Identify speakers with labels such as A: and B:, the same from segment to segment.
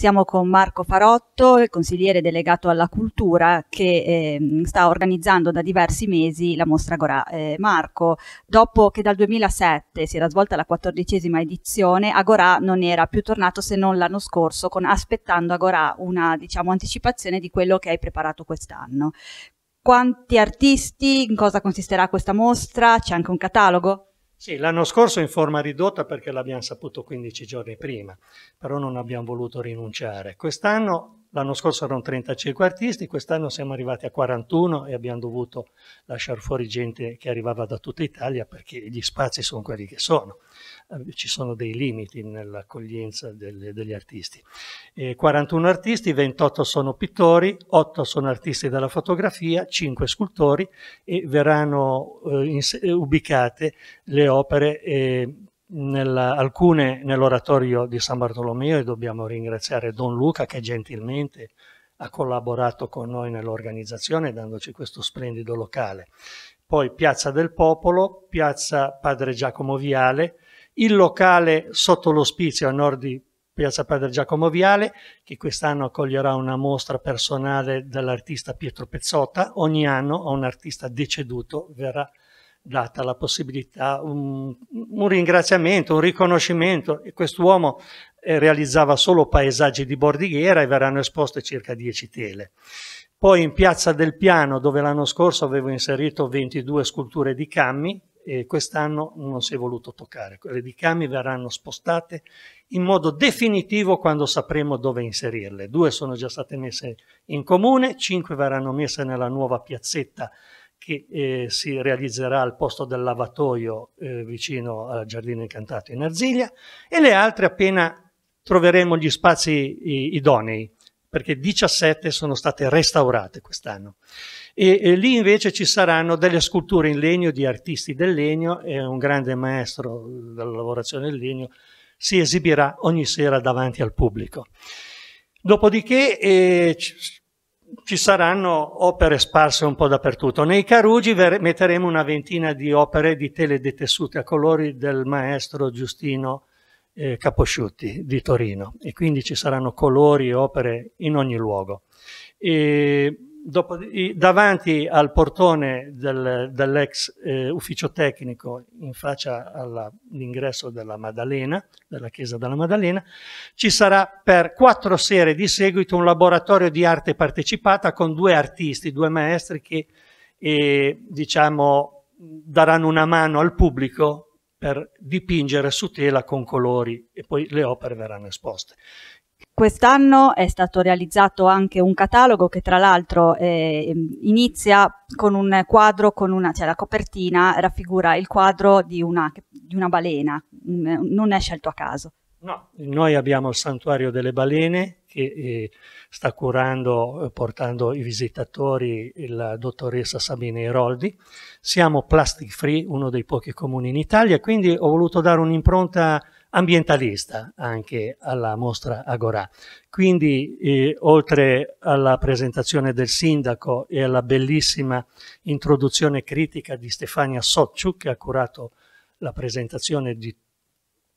A: Siamo con Marco Farotto, il consigliere delegato alla cultura, che eh, sta organizzando da diversi mesi la mostra Gorà. Eh, Marco, dopo che dal 2007 si era svolta la quattordicesima edizione, Agorà non era più tornato se non l'anno scorso, con, aspettando Agorà una diciamo, anticipazione di quello che hai preparato quest'anno. Quanti artisti, in cosa consisterà questa mostra? C'è anche un catalogo? Sì,
B: l'anno scorso in forma ridotta perché l'abbiamo saputo 15 giorni prima, però non abbiamo voluto rinunciare. Quest'anno L'anno scorso erano 35 artisti, quest'anno siamo arrivati a 41 e abbiamo dovuto lasciare fuori gente che arrivava da tutta Italia perché gli spazi sono quelli che sono. Eh, ci sono dei limiti nell'accoglienza degli artisti. E eh, 41 artisti, 28 sono pittori, 8 sono artisti della fotografia, 5 scultori e verranno eh, eh, ubicate le opere eh, nel, alcune nell'oratorio di San Bartolomeo e dobbiamo ringraziare Don Luca che gentilmente ha collaborato con noi nell'organizzazione dandoci questo splendido locale. Poi Piazza del Popolo, Piazza Padre Giacomo Viale, il locale sotto l'ospizio a nord di Piazza Padre Giacomo Viale che quest'anno accoglierà una mostra personale dell'artista Pietro Pezzotta. Ogni anno un artista deceduto verrà data la possibilità, un, un ringraziamento, un riconoscimento. E quest'uomo eh, realizzava solo paesaggi di bordighera e verranno esposte circa 10 tele. Poi in Piazza del Piano, dove l'anno scorso avevo inserito 22 sculture di cammi, e quest'anno non si è voluto toccare. Quelle di cammi verranno spostate in modo definitivo quando sapremo dove inserirle. Due sono già state messe in comune, cinque verranno messe nella nuova piazzetta che eh, si realizzerà al posto del lavatoio eh, vicino al Giardino Incantato in Arzilia e le altre appena troveremo gli spazi idonei perché 17 sono state restaurate quest'anno. E, e, lì invece ci saranno delle sculture in legno di artisti del legno e un grande maestro della lavorazione del legno si esibirà ogni sera davanti al pubblico. Dopodiché eh, ci saranno opere sparse un po' dappertutto. Nei Carugi metteremo una ventina di opere di tele detessute a colori del maestro Giustino eh, Caposciutti di Torino e quindi ci saranno colori e opere in ogni luogo. E dopo, davanti al portone del, dell'ex eh, ufficio tecnico in faccia all'ingresso della Maddalena, della chiesa della Maddalena, ci sarà per quattro sere di seguito un laboratorio di arte partecipata con due artisti, due maestri che eh, diciamo, daranno una mano al pubblico per dipingere su tela con colori e poi le opere verranno esposte.
A: Quest'anno è stato realizzato anche un catalogo che tra l'altro eh, inizia con un quadro, con una, cioè la copertina raffigura il quadro di una, di una balena, non è scelto a caso. No,
B: noi abbiamo il santuario delle balene che eh, sta curando, eh, portando i visitatori la dottoressa Sabine Eroldi. Siamo plastic free, uno dei pochi comuni in Italia, quindi ho voluto dare un'impronta ambientalista anche alla mostra Agorà. Quindi eh, oltre alla presentazione del sindaco e alla bellissima introduzione critica di Stefania Socciu che ha curato la presentazione di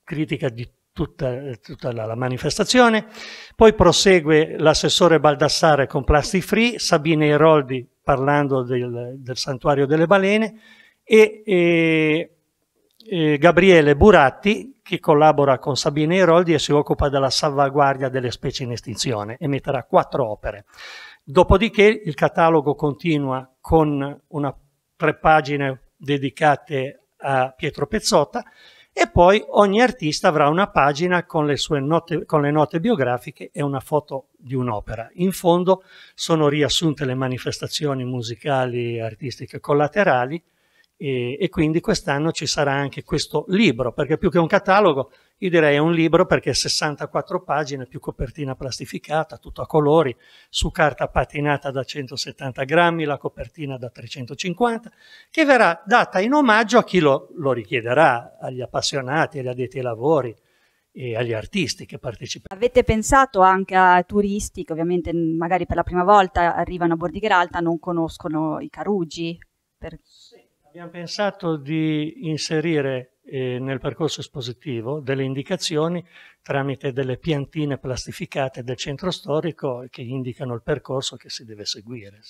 B: critica di tutta, tutta la, la, manifestazione, poi prosegue l'assessore Baldassare con Plasti Free, Sabine Eroldi parlando del, del santuario delle balene e, e eh, Gabriele Buratti, che collabora con Sabine Eroldi e si occupa della salvaguardia delle specie in estinzione, emetterà quattro opere. Dopodiché il catalogo continua con una, tre pagine dedicate a Pietro Pezzotta e poi ogni artista avrà una pagina con le, sue note, con le note biografiche e una foto di un'opera. In fondo sono riassunte le manifestazioni musicali e artistiche collaterali e, e quindi quest'anno ci sarà anche questo libro, perché più che un catalogo, io direi è un libro perché 64 pagine più copertina plastificata, tutto a colori, su carta patinata da 170 grammi, la copertina da 350, che verrà data in omaggio a chi lo, lo richiederà, agli appassionati, agli addetti ai lavori, e agli artisti che partecipano.
A: Avete pensato anche a turisti che ovviamente magari per la prima volta arrivano a Bordigheralta, Alta, non conoscono i Carugi? Per...
B: Abbiamo pensato di inserire eh, nel percorso espositivo delle indicazioni tramite delle piantine plastificate del centro storico che indicano il percorso che si deve seguire.